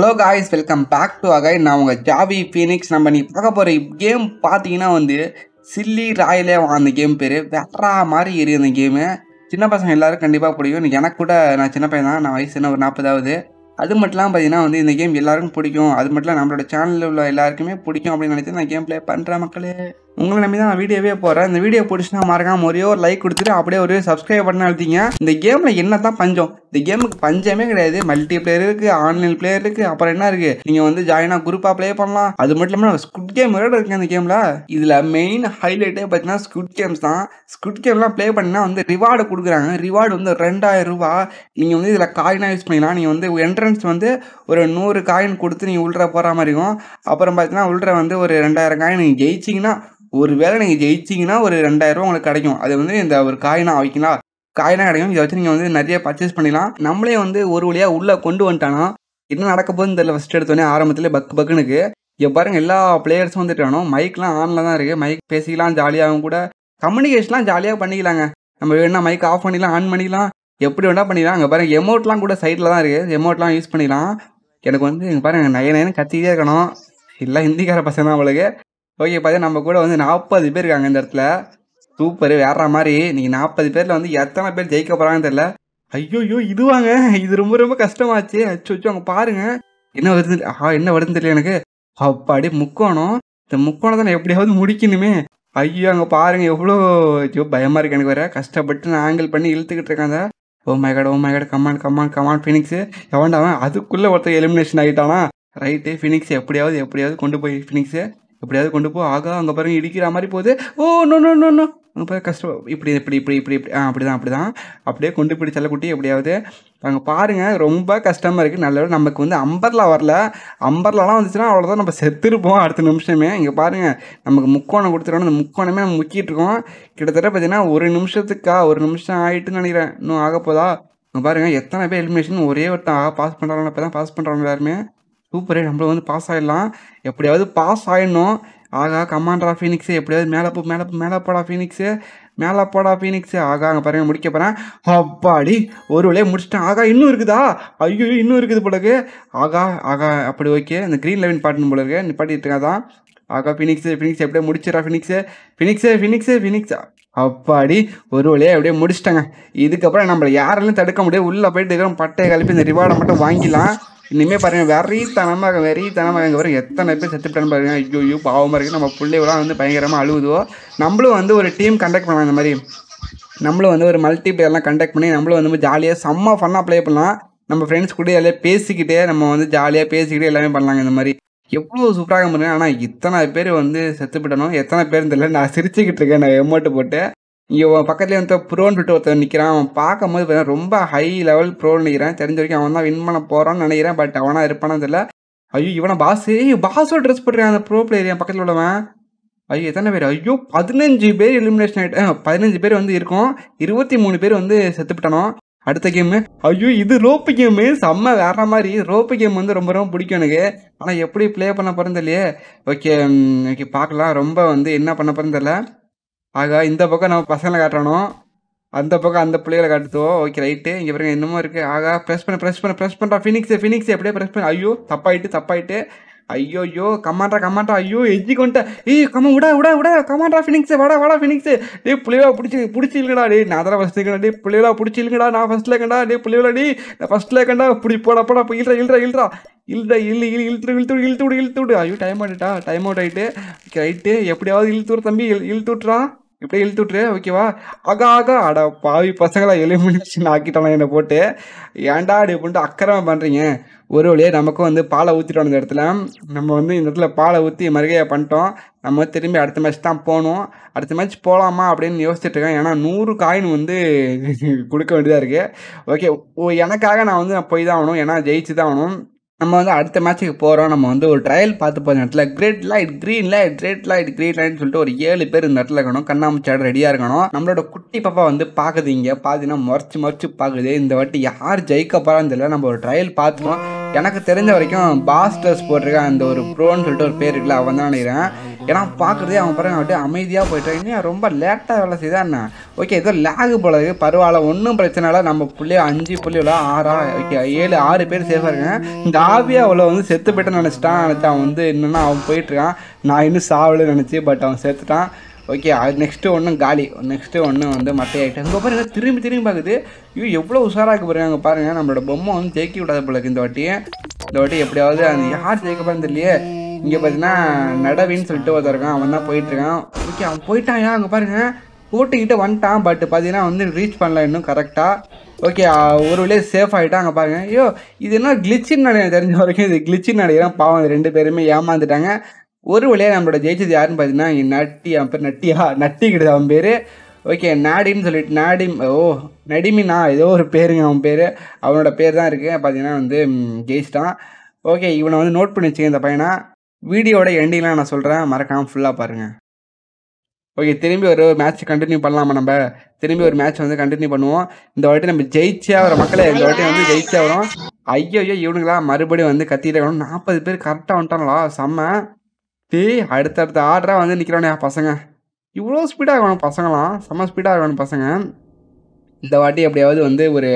hello guys welcome back to அகை நான் உங்கள் ஜாவி ஃபீனிக்ஸ் நம்ம நீ பார்க்க போகிற கேம் பார்த்தீங்கன்னா வந்து சில்லி ராயலே அந்த கேம் பேர் வேற மாதிரி இருக்கு அந்த கேமு சின்ன பசங்க எல்லோரும் கண்டிப்பாக பிடிக்கும் எனக்கு கூட நான் சின்ன பையன் தான் நான் வயசு என்ன ஒரு நாற்பதாவது அது மட்டும்லாம் பார்த்தீங்கன்னா வந்து இந்த கேம் எல்லாருக்கும் பிடிக்கும் அது மட்டும் நம்மளோட சேனலில் உள்ள எல்லாருக்குமே பிடிக்கும் அப்படின்னு நினச்சி நான் கேம் ப்ளே பண்ணுற மக்களே உங்களை நம்பி தான் நான் வீடியோவே போகிறேன் இந்த வீடியோ பிடிச்சினா மறக்காம ஒரே ஒரு லைக் கொடுத்துட்டு அப்படியே ஒரு சப்ஸ்கிரைப் பண்ண அழுத்திங்க இந்த கேமில் என்ன தான் பஞ்சம் இந்த கேமுக்கு பஞ்சமே கிடையாது மல்டி பிளேயர் இருக்குது ஆன்லைன் பிளேயர் இருக்கு அப்புறம் என்ன இருக்குது நீங்கள் வந்து ஜாயினா குரூப்பாக ப்ளே பண்ணலாம் அது மட்டும் இல்லாமல் ஸ்குட் கேம் விளையாட இருக்கு அந்த கேமில் இதில் மெயின் ஹைலைட்டே பார்த்தீங்கன்னா ஸ்குட் கேம்ஸ் தான் ஸ்குட் கேம்லாம் ப்ளே பண்ணா வந்து ரிவார்டு கொடுக்குறாங்க ரிவார்டு வந்து ரெண்டாயிரம் ரூபா நீங்கள் வந்து இதில் காயினாக யூஸ் பண்ணிக்கலாம் நீங்கள் வந்து என்ட்ரன்ஸ் வந்து ஒரு நூறு காயின் கொடுத்து நீங்கள் உள்ள போகிற மாதிரி இருக்கும் அப்புறம் பார்த்தீங்கன்னா உள்ள வந்து ஒரு ரெண்டாயிரம் காயின் நீங்கள் ஜெயிச்சிங்கன்னா ஒரு வேளை நீங்கள் ஜெயிச்சிங்கன்னா ஒரு ரெண்டாயிரம் ரூபா உங்களுக்கு கிடைக்கும் அது வந்து இந்த ஒரு காயினா வைக்கலாம் காயெல்லாம் கிடைக்கும் இதை வச்சு நீங்கள் வந்து நிறைய பர்ச்சேஸ் பண்ணிடலாம் நம்மளே வந்து ஒரு வழியாக உள்ளே கொண்டு வந்துட்டானா என்ன நடக்க போகுதுன்னு தெரியல ஃபஸ்ட் எடுத்தோடனே ஆரம்பத்தில் பக்கு பக்குனுக்கு இப்போ பாருங்கள் எல்லா பிளேயர்ஸும் வந்துட்டானோ மைக்லாம் ஆனில் தான் இருக்குது மைக் பேசிக்கலாம் ஜாலியாகவும் கூட கம்யூனிகேஷன்லாம் ஜாலியாக பண்ணிக்கலாங்க நம்ம வேணால் மைக் ஆஃப் பண்ணிக்கலாம் ஆன் பண்ணிக்கலாம் எப்படி வேணால் பண்ணிக்கலாம் அங்கே பாருங்கள் எமௌண்ட்லாம் கூட சைடில் தான் இருக்குது எமௌண்ட்லாம் யூஸ் பண்ணிக்கலாம் எனக்கு வந்து இங்கே பாருங்கள் நய நயன் கத்திக்கிட்டே இருக்கணும் எல்லாம் ஹிந்திக்கார பசங்க தான் அவளுக்கு ஓகே பார்த்தீங்கன்னா நம்ம கூட வந்து நாற்பது பேர் இருக்காங்க இந்த இடத்துல சூப்பர் வேற மாதிரி நீங்கள் நாற்பது பேரில் வந்து எத்தனை பேர் ஜெயிக்க போகிறாங்கன்னு தெரில ஐயோ இது வாங்க இது ரொம்ப ரொம்ப கஷ்டமாச்சு அச்சு வச்சு அவங்க பாருங்க என்ன வருது ஆ என்ன வருதுன்னு தெரியல எனக்கு அப்பாடி முக்கோணம் இந்த முக்கோணத்தை நான் எப்படியாவது முடிக்கணுமே ஐயோ அங்கே பாருங்க எவ்வளோ ஐயோ பயமாக இருக்குது எனக்கு வேறு கஷ்டப்பட்டு நான் ஆங்கிள் பண்ணி இழுத்துக்கிட்டு அந்த oh my god oh my god come on come on come on Phoenix எவன்டாவன் அதுக்குள்ளே ஒருத்தர் எலிமினேஷன் ஆகிட்டானா ரைட்டு ஃபினிக்ஸ் எப்படியாவது எப்படியாவது கொண்டு போய் ஃபினிக்ஸு எப்படியாவது கொண்டு போ ஆகா அங்கே பாருங்க இடிக்கிற மாதிரி போகுது oh no no no no அங்கே பாரு கஷ்டம் இப்படி இப்படி இப்படி இப்படி இப்படி ஆ அப்படி தான் அப்படி தான் அப்படியே கொண்டு போய் செல்லக்குட்டி எப்படியாவது அங்கே பாருங்கள் ரொம்ப கஷ்டமாக இருக்குது நல்ல நமக்கு வந்து அம்பர்லா வரல அம்பர்லாலாம் வந்துச்சுன்னா அவ்வளோதான் நம்ம செத்துருப்போம் அடுத்த நிமிஷமே இங்கே பாருங்கள் நமக்கு முக்கோணம் கொடுத்துருவோம் அந்த முக்கோணமே நம்ம முக்கிட்டுருக்கோம் கிட்டத்தட்ட பார்த்தீங்கன்னா ஒரு நிமிஷத்துக்கா ஒரு நிமிஷம் ஆகிட்டுன்னு நினைக்கிறேன் இன்னும் ஆக போதா பாருங்கள் எத்தனை பேர் எலிமினேஷன் ஒரே ஒருத்தன் பாஸ் பண்ணுறாங்க இப்போ தான் பாஸ் பண்ணுறாங்க எல்லாருமே சூப்பரே நம்மள வந்து பாஸ் ஆகிடலாம் எப்படியாவது பாஸ் ஆகிடணும் ஆகா கமாண்டரா ஃபீனிக்ஸு எப்படியாவது மேலே போ மேலே மேலே போடா ஃபீனிக்ஸு மேலே போடா ஃபீனிக்ஸு ஆகா அங்கே பாருங்க முடிக்க போகிறேன் அப்பாடி ஒரு வழியே முடிச்சிட்டேன் ஆகா இன்னும் இருக்குதா ஐயோ இன்னும் இருக்குது பிள்ளைக்கு ஆகா ஆகா அப்படி ஓகே அந்த க்ரீன் லெவன் பாட்டுன்னு போல இருக்கு நிப்பாட்டிட்டு தான் ஆகா ஃபினிக்ஸு ஃபினிக்ஸ் எப்படியே முடிச்சிடா ஃபினிக்ஸு ஃபினிக்ஸு ஃபினிக்ஸு ஃபினிக்ஸா அப்பாடி ஒரு வழியாக அப்படியே முடிச்சிட்டாங்க இதுக்கப்புறம் நம்மளை யாராலையும் தடுக்க முடியாது உள்ளே போயிட்டு இருக்கிறோம் பட்டையை கழிப்பு இந்த ரிவார்டை மட்டும் வாங்கிக்கலாம் இனிமேல் பாருங்கள் வெறி தனமாக எங்கள் வரும் எத்தனை பேர் செத்துட்டான்னு பாருங்க ஐயோ ஐயோ பாவமாக இருக்குது நம்ம பிள்ளைகளாம் வந்து பயங்கரமாக அழுகுதோ நம்மளும் வந்து ஒரு டீம் கண்டக்ட் பண்ணலாம் இந்த மாதிரி நம்மளும் வந்து ஒரு மல்டி பிளேயர்லாம் கண்டக்ட் பண்ணி நம்மளும் வந்து ஜாலியாக செம்ம ஃபன்னாக ப்ளே பண்ணலாம் நம்ம ஃப்ரெண்ட்ஸ் கூட எல்லாம் பேசிக்கிட்டே நம்ம வந்து ஜாலியாக பேசிக்கிட்டே எல்லாமே பண்ணலாங்க இந்த மாதிரி எவ்வளோ சூப்பராக பண்ணுறேன் ஆனால் இத்தனை பேர் வந்து செத்து போயிட்டணும் எத்தனை பேர் தெரியல நான் சிரிச்சுக்கிட்டு இருக்கேன் நான் எமௌண்ட்டு போட்டு இங்கே பக்கத்துலேயே வந்து ப்ரோன்னு சொல்லிட்டு ஒருத்தர் நிற்கிறான் அவன் பார்க்கும்போது ரொம்ப ஹை லெவல் ப்ரோன்னு நினைக்கிறேன் தெரிஞ்ச வரைக்கும் அவன் தான் வின் பண்ண போகிறான்னு நினைக்கிறேன் பட் அவனா இருப்பானு தெரியல ஐயோ இவனை ஐயோ பாஸோட ட்ரெஸ் போட்டுருக்கான் அந்த ப்ரோ பிளேயர் என் பக்கத்தில் உள்ளவன் ஐயோ எத்தனை பேர் ஐயோ பதினஞ்சு பேர் எலிமினேஷன் ஆகிட்டு பதினஞ்சு பேர் வந்து இருக்கும் இருபத்தி மூணு பேர் வந்து செத்துப்பிட்டனோம் அடுத்த கேமு ஐயோ இது ரோப்பு கேமு செம்ம வேற மாதிரி ரோப்பு கேம் வந்து ரொம்ப ரொம்ப பிடிக்கும் எனக்கு ஆனால் எப்படி ப்ளே பண்ண போகிறேன்னு தெரியலையே ஓகே ஓகே பார்க்கலாம் ரொம்ப வந்து என்ன பண்ண போகிறேன்னு தெரியல ஆக இந்த பக்கம் நம்ம பசங்களை காட்டணும் அந்த பக்கம் அந்த பிள்ளைகளை காட்டுத்துவோம் ஓகே ரைட்டு இங்கே பாருங்க இன்னமும் இருக்குது ஆகா ப்ரெஸ் பண்ண ப்ரெஸ் பண்ண ப்ரெஸ் பண்ணுறா ஃபினிக்ஸு ஃபினிக்ஸு எப்படியே ப்ரெஸ் பண்ண ஐயோ தப்பாயிட்டு தப்பாயிட்டு ஐயோ ஐயோ கமாண்டா கமாண்டா ஐயோ எஜ்ஜி கொண்டா ஏய் கம்மா விடா விடா விடா கமாண்டா ஃபினிக்ஸு வாடா வாடா ஃபினிக்ஸு டே பிள்ளைவா பிடிச்சி பிடிச்சி இல்லைங்கடா டே நான் தான் ஃபஸ்ட்டு இருக்கா டே பிள்ளைவா பிடிச்சி இல்லைங்கடா நான் ஃபஸ்ட்டில் கண்டா டே பிள்ளைவா டி நான் ஃபஸ்ட்டில் கண்டா இப்படி போடா போடா இல்லை இல்லை இல்லைடா இல்லை இல்லை இல்லை இழுத்து இழுத்து இழுத்து விடு இழுத்து விடு ஐயோ டைம் ஆகிட்டா டைம் அவுட் ஆகிட்டு ரைட்டு எப்படியாவது இழுத்து விடு தம்பி இழுத்து விட்றான் இப்படியே இழுத்து விட்டுரு ஓகேவா ஆகா ஆகா அட பாவி பசங்களா எலிமினேஷன் ஆக்கிட்டானா என்ன போட்டு ஏண்டா அப்படி பண்ணிட்டு அக்கிரமம் பண்ணுறீங்க ஒரு வழியே நமக்கும் வந்து பாலை ஊற்றிட்டோம் இந்த இடத்துல நம்ம வந்து இந்த இடத்துல பாலை ஊற்றி மறுகையாக பண்ணிட்டோம் நம்ம திரும்பி அடுத்த மேட்ச் தான் போகணும் அடுத்த மேட்ச் போகலாமா அப்படின்னு இருக்கேன் ஏன்னா நூறு காயின் வந்து கொடுக்க வேண்டியதாக இருக்குது ஓகே எனக்காக நான் வந்து நான் போய் தான் ஆகணும் ஏன்னா ஜெயிச்சு தான் ஆகணும் நம்ம வந்து அடுத்த மேட்ச்சுக்கு போகிறோம் நம்ம வந்து ஒரு ட்ரையல் பார்த்து போகிற இடத்துல great light green light great light green லைட்னு சொல்லிட்டு ஒரு ஏழு பேர் இந்த இடத்துல இருக்கணும் கண்ணாமச்சாடு ரெடியாக இருக்கணும் நம்மளோட குட்டி பாப்பா வந்து பார்க்குது இங்கே பார்த்தீங்கன்னா முறைச்சி முறைச்சி பார்க்குது இந்த வாட்டி யார் ஜெயிக்க போகிறான்னு தெரியல நம்ம ஒரு ட்ரையல் பார்த்துருவோம் எனக்கு தெரிஞ்ச வரைக்கும் பாஸ்டர்ஸ் போட்டிருக்கேன் அந்த ஒரு ப்ரோன்னு சொல்லிட்டு ஒரு பேர் இருக்குல்ல அவன் தான் நினைக்கிறேன் ஏன்னா பார்க்குறதே அவன் பிறகு அப்படியே அமைதியாக இன்னும் ரொம்ப லேட்டாக வேலை செய்தான் என்ன ஓகே ஏதோ லேகு போல இருக்கு பரவாயில்ல ஒன்றும் பிரச்சனை இல்லை நம்ம புள்ளியோ அஞ்சு புள்ளியோட ஆறா ஓகே ஏழு ஆறு பேர் சேஃபாக இருக்கேன் இந்த ஆவியா அவ்வளோ வந்து செத்து போயிட்டேன்னு நினச்சிட்டான் நினச்சி அவன் வந்து என்னென்னா அவன் போயிட்டுருக்கான் நான் இன்னும் சாவலன்னு நினச்சி பட் அவன் செத்துட்டான் ஓகே அது நெக்ஸ்ட்டு ஒன்றும் காலி நெக்ஸ்ட்டு ஒன்று வந்து மற்ற ஐட்டம் அங்கே பாருங்கள் திரும்பி திரும்பி பார்க்குது ஐயோ எவ்வளோ உஷாராக பாருங்க பாருங்கள் நம்மளோட பொம்மை வந்து தேக்கி விடாத போல இந்த வாட்டி இந்த வாட்டி எப்படியாவது அந்த யார் ஜெயிக்க போகிறது இல்லையே இங்கே பார்த்தீங்கன்னா நடவின்னு சொல்லிட்டு ஒருத்தருக்கான் அவன் தான் போயிட்டுருக்கான் ஓகே அவன் போயிட்டான் ஏன் அங்கே பாருங்கள் கூட்டிக்கிட்டு வந்துட்டான் பட் பார்த்தீங்கன்னா வந்து ரீச் பண்ணல இன்னும் கரெக்டாக ஓகே ஒரு வழியாக சேஃப் ஆகிட்டாங்க அங்கே பாருங்க ஐயோ இது என்ன கிளிச்சின் நினைக்கிறேன் தெரிஞ்ச வரைக்கும் இது கிளிச்சின்னு நடிகரம் பாவம் ரெண்டு பேருமே ஏமாந்துட்டாங்க ஒரு வழியாக நம்மளோட ஜெயிச்சது யாருன்னு பார்த்தீங்கன்னா நட்டி அவன் பேர் நட்டியா நட்டி கிடையாது அவன் பேர் ஓகே நாடின்னு சொல்லிட்டு நாடி ஓ நடிமினா ஏதோ ஒரு பேருங்க அவன் பேர் அவனோட பேர் தான் இருக்குது பார்த்தீங்கன்னா வந்து ஜெயிச்சிட்டான் ஓகே இவனை வந்து நோட் பண்ணி வச்சுக்கேன் இந்த பையனா வீடியோட எண்டிங்லாம் நான் சொல்கிறேன் மறக்காமல் ஃபுல்லாக பாருங்கள் ஓகே திரும்பி ஒரு மேட்ச் கண்டினியூ பண்ணலாமா நம்ம திரும்பி ஒரு மேட்ச் வந்து கண்டினியூ பண்ணுவோம் இந்த வாட்டி நம்ம ஜெயிச்சே வர மக்களை இந்த வாட்டி வந்து ஜெயிச்சே வரும் ஐயோ ஐயோ இவனுங்களா மறுபடியும் வந்து கத்திட்டு நாற்பது பேர் கரெக்டாக வந்துட்டாங்களா செம்ம டீ அடுத்தடுத்த ஆர்டராக வந்து நிற்கிறானே பசங்க இவ்வளோ ஸ்பீடாக இருக்கணும் பசங்களாம் செம்ம ஸ்பீடாக இருக்கணும் பசங்க இந்த வாட்டி எப்படியாவது வந்து ஒரு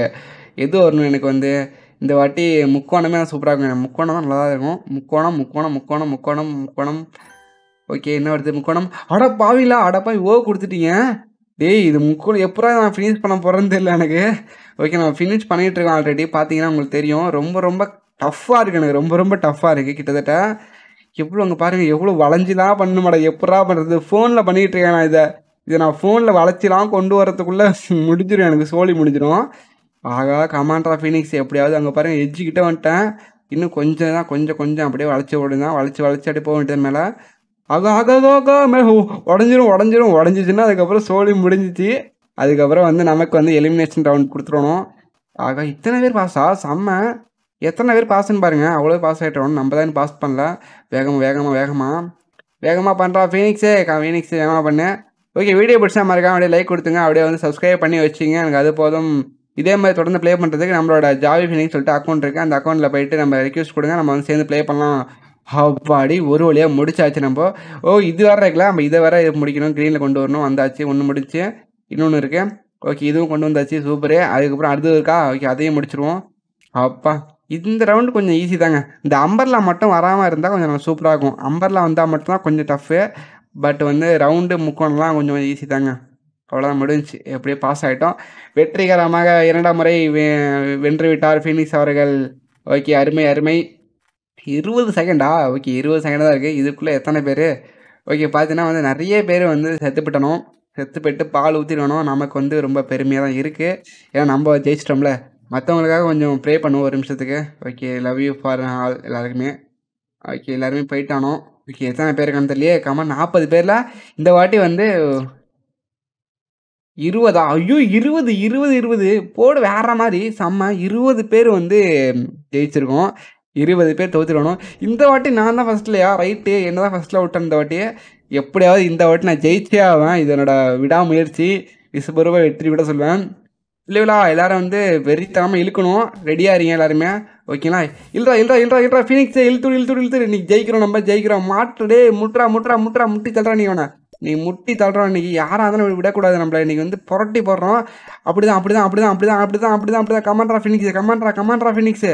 எது வரணும் எனக்கு வந்து இந்த வாட்டி முக்கோணமே சூப்பராக இருக்கும் முக்கோணம் தான் நல்லா இருக்கும் முக்கோணம் முக்கோணம் முக்கோணம் முக்கோணம் முக்கோணம் ஓகே என்ன வருது முக்கோணம் அட பாவிலா அடப்பா ஓ கொடுத்துட்டீங்க டேய் இது முக்கோணம் எப்படா நான் ஃபினிஷ் பண்ண போகிறேன்னு தெரியல எனக்கு ஓகே நான் ஃபினிஷ் இருக்கேன் ஆல்ரெடி பார்த்தீங்கன்னா உங்களுக்கு தெரியும் ரொம்ப ரொம்ப டஃப்பாக இருக்குது எனக்கு ரொம்ப ரொம்ப டஃப்பாக இருக்குது கிட்டத்தட்ட எவ்வளோ அங்கே பாருங்கள் எவ்வளோ வளைஞ்சிலாம் பண்ண மாட்டேன் எப்படா பண்ணுறது ஃபோனில் பண்ணிகிட்டு இருக்கேன் நான் இதை இதை நான் ஃபோனில் வளைச்சிலாம் கொண்டு வரத்துக்குள்ளே முடிஞ்சிடும் எனக்கு சோழி முடிஞ்சிடும் ஆகா கமாண்ட்ரா ஃபீனிக்ஸ் எப்படியாவது அங்கே பாருங்கள் எஜ்ஜிக்கிட்டே வந்துட்டேன் இன்னும் கொஞ்சம் தான் கொஞ்சம் கொஞ்சம் அப்படியே வளைச்சி ஓடுதான் வளைச்சி வளைச்சி அப்படியே போக வேண்டியது மேலே அது அகதோகா மேலே உடஞ்சிரும் உடஞ்சிரும் உடஞ்சிச்சுன்னா அதுக்கப்புறம் சோழி முடிஞ்சிச்சு அதுக்கப்புறம் வந்து நமக்கு வந்து எலிமினேஷன் ரவுண்ட் கொடுத்துடணும் ஆக இத்தனை பேர் பாஸா செம்ம எத்தனை பேர் பாஸ்ன்னு பாருங்கள் அவ்வளோ பாஸ் ஆகிட்டோம் நம்ம தான் பாஸ் பண்ணல வேகமாக வேகமாக வேகமாக வேகமாக பண்ணுறா ஃபீனிக்ஸே ஃபீனிக்ஸே வேகமாக பண்ணேன் ஓகே வீடியோ பிடிச்சா மறக்காம அப்படியே லைக் கொடுத்துங்க அப்படியே வந்து சப்ஸ்கிரைப் பண்ணி வச்சுங்க எனக்கு அது போதும் இதே மாதிரி தொடர்ந்து ப்ளே பண்ணுறதுக்கு நம்மளோட ஜாவி ஃபீனிக்ஸ் சொல்லிட்டு அக்கௌண்ட் இருக்குது அந்த அக்கௌண்ட்டில் போயிட்டு நம்ம ரெக்யூஸ்ட் கொடுங்க நம்ம வந்து சேர்ந்து ப்ளே பண்ணலாம் அப்பாடி ஒரு வழியாக முடிச்சாச்சு நம்ம ஓ இது வேறு இருக்கலாம் நம்ம இதை வர முடிக்கணும் க்ரீனில் கொண்டு வரணும் வந்தாச்சு ஒன்று முடிச்சு இன்னொன்று இருக்குது ஓகே இதுவும் கொண்டு வந்தாச்சு சூப்பரு அதுக்கப்புறம் அடுத்தது இருக்கா ஓகே அதையும் முடிச்சிருவோம் அப்பா இந்த ரவுண்டு கொஞ்சம் ஈஸி தாங்க இந்த அம்பர்லா மட்டும் வராமல் இருந்தால் கொஞ்சம் சூப்பராக இருக்கும் அம்பர்லா வந்தால் மட்டும்தான் கொஞ்சம் டஃப்பு பட் வந்து ரவுண்டு முக்கோணம்லாம் கொஞ்சம் ஈஸி தாங்க அவ்வளோதான் முடிஞ்சு எப்படியே பாஸ் ஆகிட்டோம் வெற்றிகரமாக இரண்டாம் முறை வென்று விட்டார் ஃபீனிக்ஸ் அவர்கள் ஓகே அருமை அருமை இருபது செகண்டா ஓகே இருபது செகண்ட் தான் இருக்குது இதுக்குள்ளே எத்தனை பேர் ஓகே பார்த்தீங்கன்னா வந்து நிறைய பேர் வந்து செத்துப்பட்டணும் செத்து போயிட்டு பால் ஊற்றிடணும் நமக்கு வந்து ரொம்ப பெருமையாக தான் இருக்குது ஏன்னா நம்ம ஜெயிச்சிட்டோம்ல மற்றவங்களுக்காக கொஞ்சம் ப்ரே பண்ணுவோம் ஒரு நிமிஷத்துக்கு okay love you for all எல்லாருக்குமே ஓகே எல்லாருமே போயிட்டானோ ஓகே எத்தனை பேருக்கான தெரியலையே கமல் நாற்பது பேரில் இந்த வாட்டி வந்து இருபதா ஐயோ இருபது இருபது இருபது போடு வேற மாதிரி செம்ம இருபது பேர் வந்து ஜெயிச்சிருக்கோம் இருபது பேர் தோற்றுடணும் இந்த வாட்டி நான் தான் ஃபஸ்ட்லையா ரைட்டு என்ன தான் ஃபஸ்ட்டில் விட்டேன் இந்த வாட்டியே எப்படியாவது இந்த வாட்டி நான் ஜெயிச்சே ஆவேன் இது என்னோட விடாமுயற்சி விசுபூர்வ வெற்றி விட சொல்லுவேன் இல்லைங்களா எல்லாரும் வந்து வெறித்தாமல் இழுக்கணும் ரெடியாக இருங்க எல்லாருமே ஓகேங்களா இல்லை இல்றா இல்றா இல்றா ஃபீனிக்ஸ் இழுத்துடு இழுத்து இழுத்து இன்றைக்கி ஜெயிக்கிறோம் நம்ம ஜெயிக்கிறோம் மாட்டுடே முட்டுறா முட்டுறா முட்டுறா முட்டி தள்ளுறா நீ வேணா நீ முட்டி தள்ளுறோம் இன்றைக்கி யாராக இருந்தாலும் விடக்கூடாது நம்மளை இன்றைக்கி வந்து புரட்டி போடுறோம் அப்படி தான் அப்படி தான் அப்படி தான் அப்படி தான் அப்படி தான் அப்படி தான் அப்படி தான் கமாண்ட்ரா ஃபினிக்ஸ் கமாண்ட்ரா கமாண்ட்ரா ஃபினிக்ஸு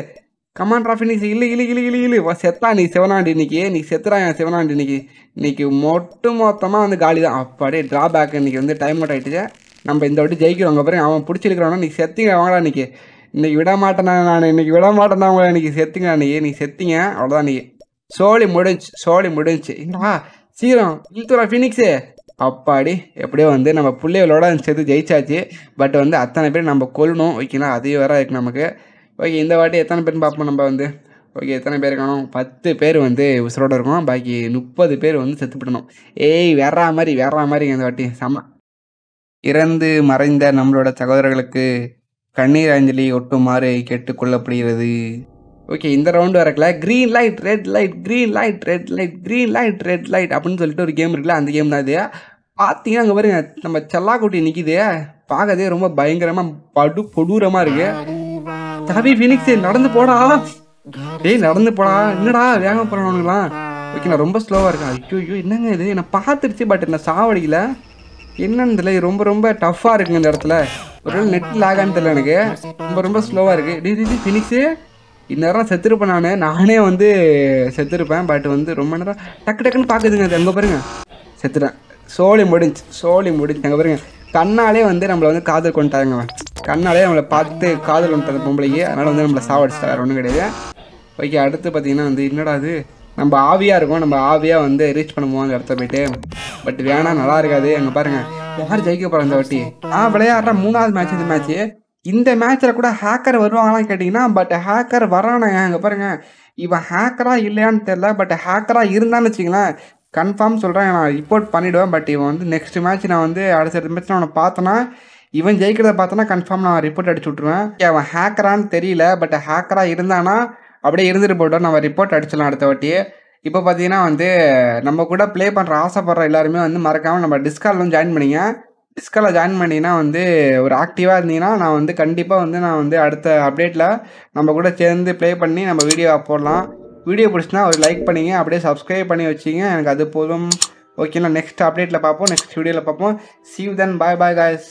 கமான் ராஃபினிஸ் இல்லை இல்லை இல்லை இல்லை இல்லை வா செத்தா நீ சிவனாண்டி இன்னைக்கு நீ செத்துறா என் சிவனாண்டி இன்னைக்கு இன்னைக்கு மொட்டு மொத்தமாக வந்து காலி தான் அப்படியே ட்ராபேக் இன்றைக்கி வந்து டைம் அவுட் ஆகிட்டு நம்ம இந்த வாட்டி ஜெயிக்கிறோம் பிறகு அவன் பிடிச்சிருக்கிறானா நீ செத்திங்க வாங்கடா இன்றைக்கி இன்றைக்கி விட மாட்டேனா நான் இன்றைக்கி விட மாட்டேனா அவங்கள இன்றைக்கி செத்துங்க அன்றைக்கி நீ செத்திங்க அவ்வளோதான் இன்றைக்கி சோழி முடிஞ்சு சோழி முடிஞ்சு என்னடா சீக்கிரம் இழுத்துறா ஃபினிக்ஸு அப்பாடி எப்படியோ வந்து நம்ம பிள்ளைகளோட சேர்த்து ஜெயிச்சாச்சு பட் வந்து அத்தனை பேர் நம்ம கொல்லணும் ஓகேங்களா அதே வேற இருக்குது நமக்கு ஓகே இந்த வாட்டி எத்தனை பேர் பார்ப்போம் நம்ம வந்து ஓகே எத்தனை பேர் காணும் பத்து பேர் வந்து உசுரோடு இருக்கணும் பாக்கி முப்பது பேர் வந்து செத்துப்பிடணும் ஏய் வேற மாதிரி வேற மாதிரி இந்த வாட்டி சம இறந்து மறைந்த நம்மளோட சகோதரர்களுக்கு கண்ணீர் அஞ்சலி ஒட்டுமாறு கேட்டுக்கொள்ளப்படுகிறது ஓகே இந்த ரவுண்டு வரக்கல green light red light green light red light green light red light அப்படின்னு சொல்லிட்டு ஒரு கேம் இருக்குல்ல அந்த கேம் தான் இது பார்த்தீங்கன்னா அங்கே பாருங்க நம்ம செல்லாக்குட்டி நிற்கிது பார்க்கறதே ரொம்ப பயங்கரமாக படு கொடூரமாக இருக்குது தவி ஃபினிக்ஸ் நடந்து போடா டேய் நடந்து போடா என்னடா வேகம் போறவனுங்களா ஓகே நான் ரொம்ப ஸ்லோவாக இருக்கேன் ஐயோ ஐயோ என்னங்க இது என்னை பார்த்துருச்சு பட் என்ன சாவடிக்கல என்னன்னு தெரியல ரொம்ப ரொம்ப டஃப்பாக இருக்குங்க இந்த இடத்துல ஒரு நெட் லாகான்னு தெரியல எனக்கு ரொம்ப ரொம்ப ஸ்லோவாக இருக்குது டி டி ஃபினிக்ஸு இந்நேரம் செத்துருப்பேன் நான் நானே வந்து செத்துருப்பேன் பட் வந்து ரொம்ப நேரம் டக்கு டக்குன்னு பார்க்குதுங்க அது அங்கே பாருங்கள் செத்துட்டேன் சோழி முடிஞ்சு சோழி முடிஞ்சு எங்கே பாருங்கள் கண்ணாலே வந்து நம்மளை வந்து காதல் கொண்டாங்க கண்ணாலே நம்மளை பார்த்து காதல் வந்துட்டு அந்த பொம்பளைக்கு அதனால் வந்து நம்மளை சாவடிச்சிட்டா வேறு ஒன்றும் கிடையாது ஓகே அடுத்து பார்த்தீங்கன்னா வந்து என்னடா அது நம்ம ஆவியாக இருக்கும் நம்ம ஆவியாக வந்து ரீச் பண்ணுவோம் அந்த இடத்த போயிட்டு பட் வேணாம் நல்லா இருக்காது அங்கே பாருங்கள் யார் ஜெயிக்க போகிறாங்க இந்த வாட்டி ஆ விளையாடுற மூணாவது மேட்ச் இந்த மேட்ச்சு இந்த மேட்ச்சில் கூட ஹேக்கர் வருவாங்களான்னு கேட்டிங்கன்னா பட் ஹேக்கர் வரானுங்க அங்கே பாருங்கள் இவன் ஹேக்கராக இல்லையான்னு தெரில பட் ஹேக்கராக இருந்தான்னு வச்சிங்களேன் கன்ஃபார்ம் சொல்கிறேன் நான் ரிப்போர்ட் பண்ணிவிடுவேன் பட் இவன் வந்து நெக்ஸ்ட் மேட்ச் நான் வந்து அடுத்தடுத்த மேட்ச் நான் அவனை பார்த்தேன்னா இவன் ஜெயிக்கிறத பார்த்தோன்னா கன்ஃபார்ம் நான் ரிப்போர்ட் அடிச்சு விட்ருவேன் அவன் ஹேக்கரான்னு தெரியல பட் ஹேக்கராக இருந்தானா அப்படியே இருந்துட்டு போட்டோம் நம்ம ரிப்போர்ட் அடிச்சிடலாம் அடுத்த வாட்டி இப்போ பார்த்தீங்கன்னா வந்து நம்ம கூட ப்ளே பண்ணுற ஆசைப்படுற எல்லாருமே வந்து மறக்காமல் நம்ம டிஸ்கால் வந்து ஜாயின் பண்ணிங்க டிஸ்காலில் ஜாயின் பண்ணிங்கன்னா வந்து ஒரு ஆக்டிவாக இருந்தீங்கன்னா நான் வந்து கண்டிப்பாக வந்து நான் வந்து அடுத்த அப்டேட்டில் நம்ம கூட சேர்ந்து ப்ளே பண்ணி நம்ம வீடியோ போடலாம் வீடியோ பிடிச்சினா ஒரு லைக் பண்ணிங்க அப்படியே சப்ஸ்கிரைப் பண்ணி வச்சிங்க எனக்கு அது போதும் ஓகேண்ணா நெக்ஸ்ட் அப்டேட்டில் பார்ப்போம் நெக்ஸ்ட் வீடியோவில் பார்ப்போம் சீவ் தென் பாய் பாய் காய்ஸ்